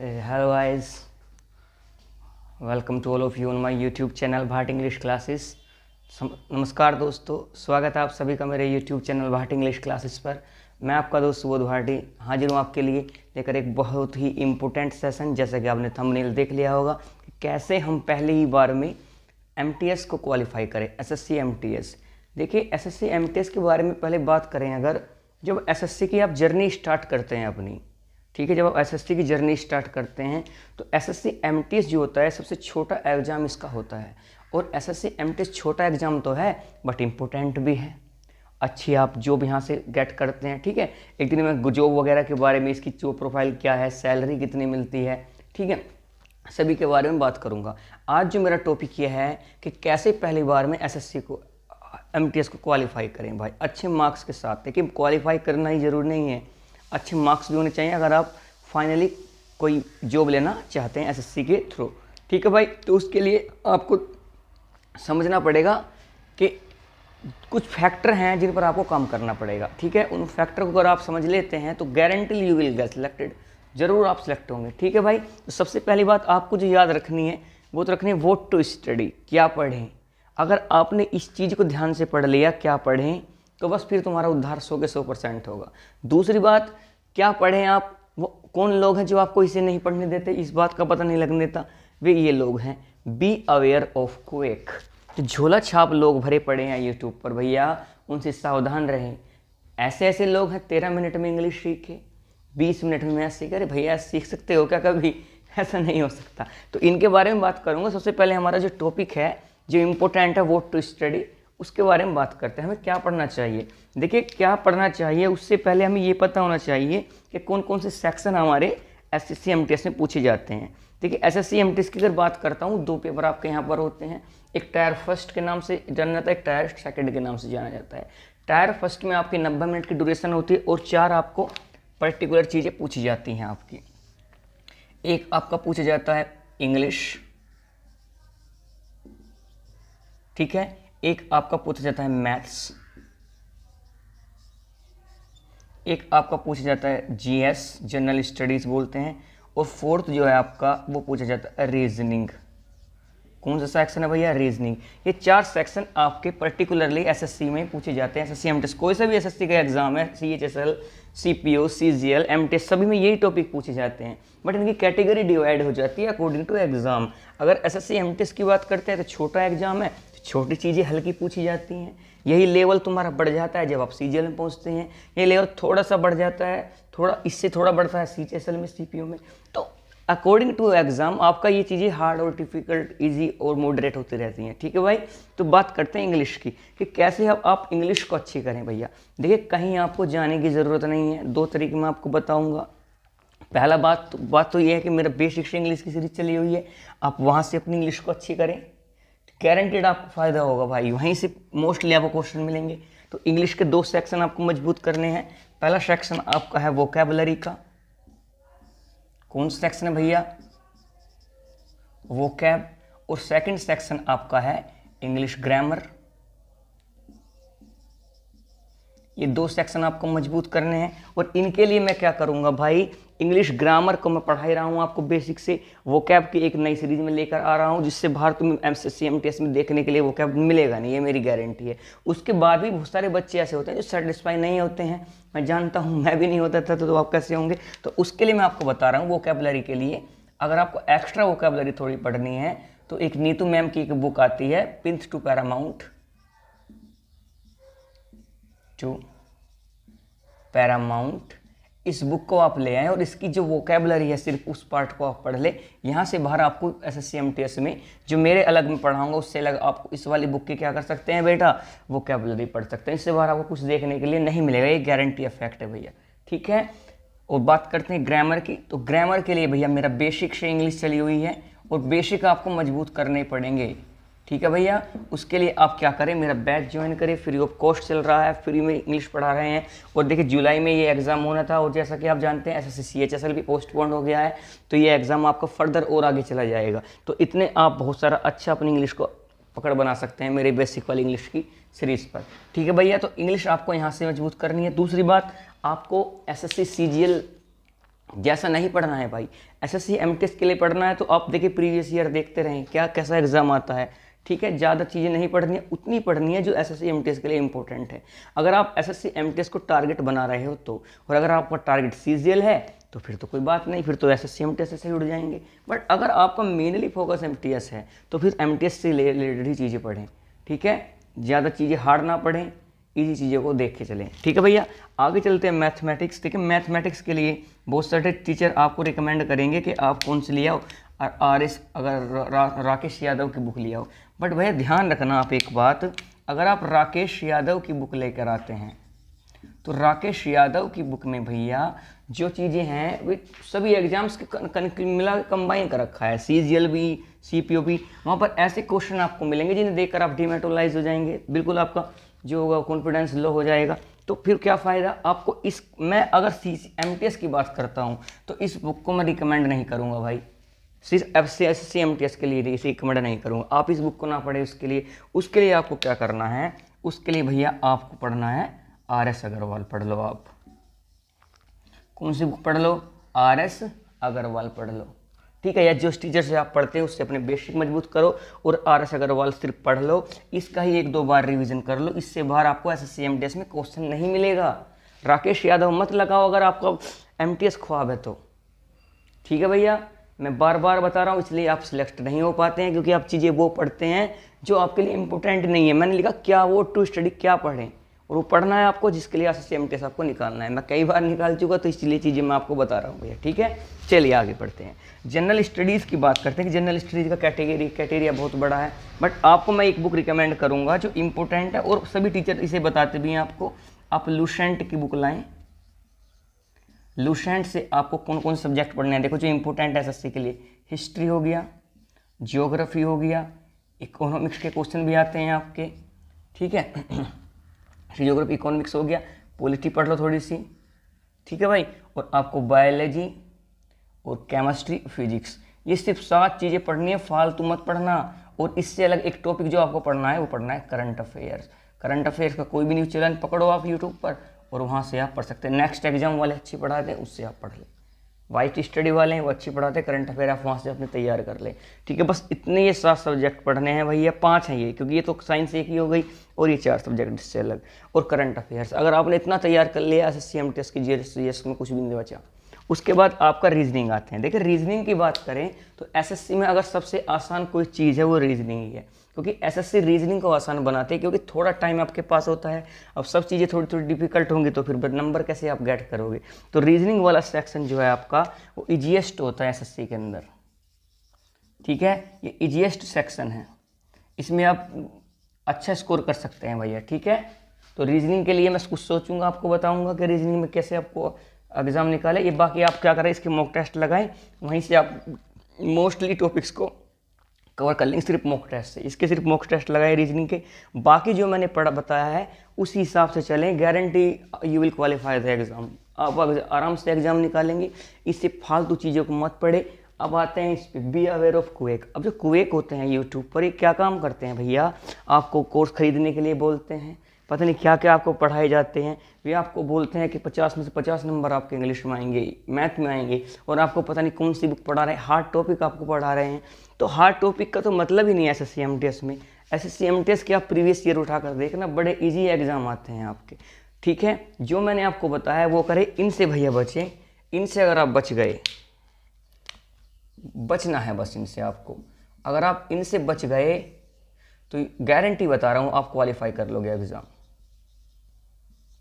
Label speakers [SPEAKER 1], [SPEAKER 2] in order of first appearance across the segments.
[SPEAKER 1] hello guys welcome to all of you on my YouTube channel Bhat English classes नमस्कार दोस्तों स्वागत है आप सभी का मेरे YouTube channel Bhat English classes पर मैं आपका दोस्त सुबोध भाटी हाजिर हूँ आपके लिए लेकर एक बहुत ही इम्पोर्टेंट सेशन जैसे कि आपने थंबनेल देख लिया होगा कि कैसे हम पहले ही बार में एम को क्वालिफाई करें एस एस देखिए एस एस के बारे में पहले बात करें अगर जब एस की आप जर्नी स्टार्ट करते हैं अपनी ठीक है जब आप एसएसटी की जर्नी स्टार्ट करते हैं तो एसएससी एमटीएस जो होता है सबसे छोटा एग्ज़ाम इसका होता है और एसएससी एमटीएस छोटा एग्ज़ाम तो है बट इम्पोर्टेंट भी है अच्छी आप जॉब यहाँ से गेट करते हैं ठीक है एक दिन में जॉब वगैरह के बारे में इसकी जो प्रोफाइल क्या है सैलरी कितनी मिलती है ठीक है सभी के बारे में बात करूँगा आज जो मेरा टॉपिक ये है कि कैसे पहली बार में एसएससी को एमटीएस को क्वालिफाई करें भाई अच्छे मार्क्स के साथ देखिए क्वालिफाई करना ही ज़रूरी नहीं है अच्छे मार्क्स भी होने चाहिए अगर आप फाइनली कोई जॉब लेना चाहते हैं एसएससी के थ्रू ठीक है भाई तो उसके लिए आपको समझना पड़ेगा कि कुछ फैक्टर हैं जिन पर आपको काम करना पड़ेगा ठीक है उन फैक्टर को अगर आप समझ लेते हैं तो guarantee you will get selected ज़रूर आप सिलेक्ट होंगे ठीक है भाई तो सबसे पहली बात आपको जो याद रखनी है वो तो रखनी है वोट टू स्टडी क्या पढ़ें अगर आपने इस चीज़ को ध्यान से पढ़ लिया क्या पढ़ें तो बस फिर तुम्हारा उद्धार सौ के सौ परसेंट होगा दूसरी बात क्या पढ़ें आप वो कौन लोग हैं जो आपको इसे नहीं पढ़ने देते इस बात का पता नहीं लगने देता वे ये लोग हैं बी अवेयर ऑफ क्वेक तो झोला छाप लोग भरे पड़े हैं यूट्यूब पर भैया उनसे सावधान रहें ऐसे ऐसे लोग हैं तेरह मिनट में इंग्लिश सीखे बीस मिनट में मैथ सीखे अरे भैया सीख सकते हो क्या कभी ऐसा नहीं हो सकता तो इनके बारे में बात करूँगा सबसे पहले हमारा जो टॉपिक है जो इम्पोर्टेंट है वो टू स्टडी उसके बारे में बात करते हैं हमें क्या पढ़ना चाहिए देखिए क्या पढ़ना चाहिए उससे पहले हमें ये पता होना चाहिए कि कौन कौन से सेक्शन हमारे S S C M T S में पूछे जाते हैं देखिए एस एस की अगर बात करता हूँ दो पेपर आपके यहाँ पर होते हैं एक टायर फर्स्ट के नाम से जाना जाता है एक टायर सेकेंड के नाम से जाना जाता है टायर फर्स्ट में आपकी नब्बे मिनट की ड्यूरेशन होती है और चार आपको पर्टिकुलर चीज़ें पूछी जाती हैं आपकी एक आपका पूछा जाता है इंग्लिश ठीक है एक आपका पूछा जाता है मैथ्स एक आपका पूछा जाता है जीएस जनरल स्टडीज़ बोलते हैं और फोर्थ जो है आपका वो पूछा जाता है रीजनिंग कौन सा सेक्शन है भैया रीजनिंग ये चार सेक्शन आपके पर्टिकुलरली एसएससी में पूछे जाते हैं एसएससी एमटेस कोई सा भी एसएससी का एग्जाम है C H S L C P O C G L M test सभी में यही टॉपिक पूछे जाते हैं बट इनकी कैटेगरी डिवाइड हो जाती है अकॉर्डिंग टू एग्ज़ाम अगर S S C M test की बात करते हैं तो छोटा एग्जाम है छोटी चीज़ें हल्की पूछी जाती हैं यही लेवल तुम्हारा बढ़ जाता है जब आप सी में पहुँचते हैं ये लेवल थोड़ा सा बढ़ जाता है थोड़ा इससे थोड़ा बढ़ता है सी एस में सी में तो अकॉर्डिंग टू एग्ज़ाम आपका ये चीज़ें हार्ड और डिफ़िकल्ट ईजी और मॉडरेट होती रहती हैं ठीक है भाई तो बात करते हैं इंग्लिश की कि कैसे अब आप इंग्लिश को अच्छी करें भैया देखिए कहीं आपको जाने की ज़रूरत नहीं है दो तरीके मैं आपको बताऊँगा पहला बात तो, बात तो ये है कि मेरा बेसिक से इंग्लिश की सीरीज चली हुई है आप वहाँ से अपनी इंग्लिश को अच्छी करें गारंटेड आपको फ़ायदा होगा भाई वहीं से मोस्टली आपको क्वेश्चन मिलेंगे तो इंग्लिश के दो सेक्शन आपको मजबूत करने हैं पहला सेक्शन आपका है वोकेबलरी का कौन सा सेक्शन है भैया वोकैब और सेकंड सेक्शन आपका है इंग्लिश ग्रामर ये दो सेक्शन आपको मजबूत करने हैं और इनके लिए मैं क्या करूँगा भाई इंग्लिश ग्रामर को मैं पढ़ाई रहा हूँ आपको बेसिक से वो कैब की एक नई सीरीज में लेकर आ रहा हूँ जिससे भारत में एम सी एम में देखने के लिए वो कैब मिलेगा नहीं ये मेरी गारंटी है उसके बाद भी बहुत सारे बच्चे ऐसे होते हैं जो सेटिस्फाई नहीं होते हैं मैं जानता हूँ मैं भी नहीं होता था तो, तो आप कैसे होंगे तो उसके लिए मैं आपको बता रहा हूँ वो के लिए अगर आपको एक्स्ट्रा वो थोड़ी पढ़नी है तो एक नीतू मैम की एक बुक आती है पिंथ टू पैरामाउंट जो पैरामाउंट इस बुक को आप ले आए और इसकी जो वोकेबलरी है सिर्फ उस पार्ट को आप पढ़ ले यहाँ से बाहर आपको एस एस सी में जो मेरे अलग में पढ़ाऊँगा उससे अलग आप इस वाली बुक की क्या कर सकते हैं बेटा वोकेबलरी पढ़ सकते हैं इससे बाहर आपको कुछ देखने के लिए नहीं मिलेगा ये गारंटी अफेक्ट है भैया ठीक है और बात करते हैं ग्रामर की तो ग्रामर के लिए भैया मेरा बेसिक से इंग्लिश चली हुई है और बेसिक आपको मजबूत करने पड़ेंगे ठीक है भैया उसके लिए आप क्या करें मेरा बैच ज्वाइन करें फ्री ऑफ कॉस्ट चल रहा है फ्री में इंग्लिश पढ़ा रहे हैं और देखिए जुलाई में ये एग्ज़ाम होना था और जैसा कि आप जानते हैं एस एस भी पोस्टपोन हो गया है तो ये एग्ज़ाम आपका फर्दर और आगे चला जाएगा तो इतने आप बहुत सारा अच्छा अपनी इंग्लिश को पकड़ बना सकते हैं मेरे बेसिक वाली इंग्लिश की सीरीज़ पर ठीक है भैया तो इंग्लिश आपको यहाँ से मजबूत करनी है दूसरी बात आपको एस एस सी जैसा नहीं पढ़ना है भाई एस एस के लिए पढ़ना है तो आप देखिए प्रीवियस ईयर देखते रहें क्या कैसा एग्ज़ाम आता है ठीक है ज़्यादा चीज़ें नहीं पढ़नी है उतनी पढ़नी है जो S S C M T S के लिए इंपॉर्टेंट है अगर आप S S C M T S को टारगेट बना रहे हो तो और अगर आपका टारगेट सी जी एल है तो फिर तो कोई बात नहीं फिर तो S S C M T S से सही उड़ जाएंगे बट अगर आपका mainly focus M T S है तो फिर एम टी एस से रिलेटेड ही चीज़ें पढ़ें ठीक है ज़्यादा चीज़ें हार्ड ना पढ़ें इजी चीज़ों को देख के चलें ठीक है भैया आगे चलते हैं मैथमेटिक्स ठीक है मैथमेटिक्स के लिए बहुत सारे टीचर आपको रिकमेंड करेंगे कि आप कौन से ले आओ और आर एस अगर रा, रा, राकेश यादव की बुक लिया हो बट भैया ध्यान रखना आप एक बात अगर आप राकेश यादव की बुक लेकर आते हैं तो राकेश यादव की बुक में भैया जो चीज़ें हैं वे सभी एग्जाम्स के कन, कन, मिला कंबाइन कर रखा है C G L B C P O B वहाँ पर ऐसे क्वेश्चन आपको मिलेंगे जिन्हें देखकर आप डिमेटोलाइज हो जाएंगे बिल्कुल आपका जो होगा कॉन्फिडेंस लो हो जाएगा तो फिर क्या फ़ायदा आपको इस मैं अगर सी एम टी एस की बात करता हूँ तो इस बुक को मैं रिकमेंड नहीं करूँगा भाई सिर्फ F C S C M T S के लिए इसे रिकमेंड नहीं करूँगा आप इस बुक को ना पढ़े उसके लिए उसके लिए आपको क्या करना है उसके लिए भैया आपको पढ़ना है आर एस अग्रवाल पढ़ लो आप कौन सी बुक पढ़ लो आर एस अग्रवाल पढ़ लो ठीक है या जो टीचर से आप पढ़ते हैं उससे अपने बेसिक मजबूत करो और आर एस अग्रवाल सिर्फ पढ़ लो इसका ही एक दो बार रिवीजन कर लो इससे बाहर आपको S S C M T S में क्वेश्चन नहीं मिलेगा राकेश यादव मत लगाओ अगर आपका एम टी एस ख्वाब है तो ठीक है भैया मैं बार बार बता रहा हूँ इसलिए आप सिलेक्ट नहीं हो पाते हैं क्योंकि आप चीज़ें वो पढ़ते हैं जो आपके लिए इंपॉर्टेंट नहीं है मैंने लिखा क्या वो टू स्टडी क्या पढ़ें और वो पढ़ना है आपको जिसके लिए एम टेस्ट आपको निकालना है मैं कई बार निकाल चुका तो इसलिए चीज़ें मैं आपको बता रहा हूँ भैया ठीक है चलिए आगे पढ़ते हैं जनरल स्टडीज़ की बात करते हैं कि जनरल स्टडीज़ का कैटेगरी कैटेरिया बहुत बड़ा है बट आपको मैं एक बुक रिकमेंड करूँगा जो इंपॉर्टेंट है और सभी टीचर इसे बताते भी हैं आपको आप लूसेंट की बुक लाएँ लूसेंट से आपको कौन कौन सब्जेक्ट पढ़ने हैं देखो जो इंपॉर्टेंट है एस के लिए हिस्ट्री हो गया जियोग्राफी हो गया इकोनॉमिक्स के क्वेश्चन भी आते हैं आपके ठीक है जियोग्राफी इकोनॉमिक्स हो गया पॉलिटी पढ़ लो थोड़ी सी ठीक है भाई और आपको बायोलॉजी और केमिस्ट्री फिजिक्स ये सिर्फ सात चीज़ें पढ़नी है फालतू मत पढ़ना और इससे अलग एक टॉपिक जो आपको पढ़ना है वो पढ़ना है करंट अफेयर्स करंट अफेयर्स का कोई भी न्यूज चैनल पकड़ो आप यूट्यूब पर और वहाँ से आप पढ़ सकते हैं नेक्स्ट एग्जाम वाले अच्छी पढ़ाते हैं उससे आप पढ़ लें वाइट स्टडी वाले हैं वो अच्छी पढ़ाते हैं करंट अफेयर आप वहाँ से अपने तैयार कर लें ठीक है बस इतने ये सात सब्जेक्ट पढ़ने हैं भैया पाँच हैं ये क्योंकि ये तो साइंस एक ही हो गई और ये चार सब्जेक्ट इससे अलग और करंट अफेयर्स अगर आपने इतना तैयार कर लिया S S C M T S की जी एस एस में कुछ भी नहीं बचा उसके बाद आपका रीजनिंग आते हैं देखिए रीजनिंग की बात करें तो सी में अगर सबसे आसान कोई चीज़ है वो रीजनिंग ही है क्योंकि एसएससी रीजनिंग को आसान बनाते हैं क्योंकि थोड़ा टाइम आपके पास होता है अब सब चीज़ें थोड़ी थोड़ी डिफिकल्ट होंगी तो फिर नंबर कैसे आप गेट करोगे तो रीजनिंग वाला सेक्शन जो है आपका वो ईजीएस्ट होता है एसएससी के अंदर ठीक है ये ईजिएस्ट सेक्शन है इसमें आप अच्छा स्कोर कर सकते हैं भैया ठीक है तो रीजनिंग के लिए मैं कुछ सोचूंगा आपको बताऊंगा कि रीजनिंग में कैसे आपको एग्ज़ाम निकाले ये बाकी आप क्या करें इसके मॉक टेस्ट लगाएं वहीं से आप मोस्टली टॉपिक्स को कवर कर लेंगे सिर्फ मॉक टेस्ट से इसके सिर्फ मॉक टेस्ट लगाए रीजनिंग के बाकी जो मैंने पढ़ा बताया है उसी हिसाब से चलें guarantee you will qualify the exam आप आराम से एग्ज़ाम निकालेंगे इससे फालतू चीज़ों को मत पढ़े अब आते हैं इस पर बी अवेयर ऑफ कुएक अब जो कुएक होते हैं यूट्यूब पर ये क्या काम करते हैं भैया आपको कोर्स खरीदने के लिए बोलते हैं पता नहीं क्या क्या आपको पढ़ाए जाते हैं वे आपको बोलते हैं कि पचास में से पचास नंबर आपके इंग्लिश में आएंगे मैथ में आएंगे और आपको पता नहीं कौन सी बुक पढ़ा रहे हैं हार्ड टॉपिक आपको पढ़ा रहे हैं तो हार्ड टॉपिक का तो मतलब ही नहीं है S S M T S में S S M T S के आप प्रीवियस ईयर उठा कर देखना बड़े ईजी एग्ज़ाम आते हैं आपके ठीक है जो मैंने आपको बताया वो करें इनसे भैया बचें इनसे अगर आप बच गए बचना है बस इनसे आपको अगर आप इनसे बच गए तो गारंटी बता रहा हूँ आप क्वालिफाई कर लोगे एग्ज़ाम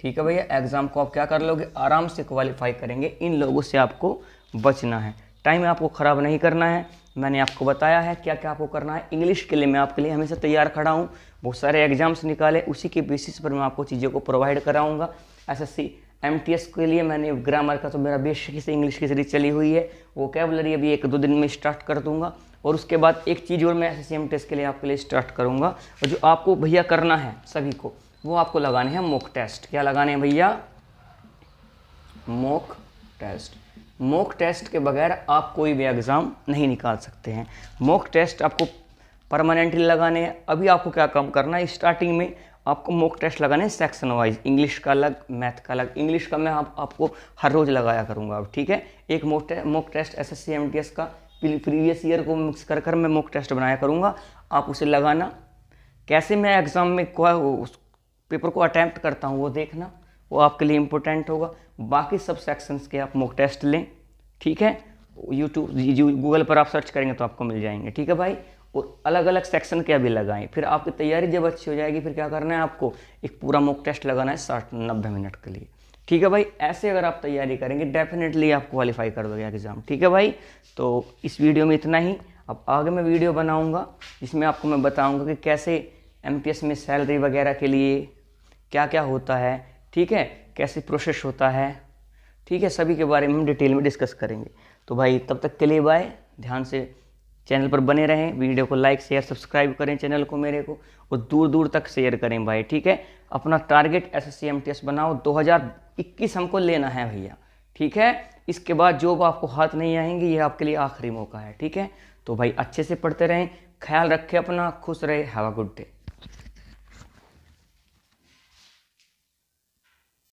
[SPEAKER 1] ठीक है भैया एग्ज़ाम को आप क्या कर लोगे आराम से क्वालिफाई करेंगे इन लोगों से आपको बचना है टाइम आपको ख़राब नहीं करना है मैंने आपको बताया है क्या क्या आपको करना है इंग्लिश के लिए मैं आपके लिए हमेशा तैयार खड़ा हूँ बहुत सारे एग्ज़ाम्स निकाले उसी के बेसिस पर मैं आपको चीज़ों को प्रोवाइड कराऊँगा सी एम के लिए मैंने ग्रामर का तो मेरा बेशक से इंग्लिश की सीरीज चली हुई है वो कैबलरी अभी एक दो दिन में स्टार्ट कर दूंगा और उसके बाद एक चीज़ और मैं एस एम टेस्ट के लिए आपके लिए स्टार्ट करूंगा और जो आपको भैया करना है सभी को वो आपको लगाने हैं मोक टेस्ट क्या लगाने हैं भैया मोक टेस्ट मोक टेस्ट के बगैर आप कोई भी एग्ज़ाम नहीं निकाल सकते हैं मोक टेस्ट आपको परमानेंटली लगाने हैं अभी आपको क्या काम करना है स्टार्टिंग में आपको मॉक टेस्ट लगाने सेक्शन वाइज इंग्लिश का अलग मैथ का अलग इंग्लिश का मैं आप, आपको हर रोज़ लगाया करूँगा अब ठीक है एक मॉक टे, मॉक टेस्ट एस एस का प्रीवियस ईयर को मिक्स कर कर मैं मॉक टेस्ट बनाया करूँगा आप उसे लगाना कैसे मैं एग्ज़ाम में उस पेपर को अटैम्प्ट करता हूँ वो देखना वो आपके लिए इम्पोर्टेंट होगा बाकी सब सेक्शंस के आप मॉक टेस्ट लें ठीक है यूट्यूब गूगल पर आप सर्च करेंगे तो आपको मिल जाएंगे ठीक है भाई और अलग अलग सेक्शन के अभी लगाएं फिर आपकी तैयारी जब अच्छी हो जाएगी फिर क्या करना है आपको एक पूरा मॉक टेस्ट लगाना है साठ नब्बे मिनट के लिए ठीक है भाई ऐसे अगर आप तैयारी करेंगे डेफिनेटली आप क्वालिफाई कर दोगे एग्ज़ाम ठीक है भाई तो इस वीडियो में इतना ही अब आगे मैं वीडियो बनाऊँगा जिसमें आपको मैं बताऊँगा कि कैसे एम में सैलरी वगैरह के लिए क्या क्या होता है ठीक है कैसे प्रोसेस होता है ठीक है सभी के बारे में हम डिटेल में डिस्कस करेंगे तो भाई तब तक के लिए बाय ध्यान से चैनल पर बने रहें वीडियो को लाइक शेयर सब्सक्राइब करें चैनल को मेरे को और दूर दूर तक शेयर करें भाई ठीक है अपना target S S C M T S बनाओ 2021 हमको लेना है भैया ठीक है इसके बाद जॉब आपको हाथ नहीं आएंगे ये आपके लिए आखिरी मौका है ठीक है तो भाई अच्छे से पढ़ते रहें ख्याल रखें अपना खुश रहे हैव अ गुड डे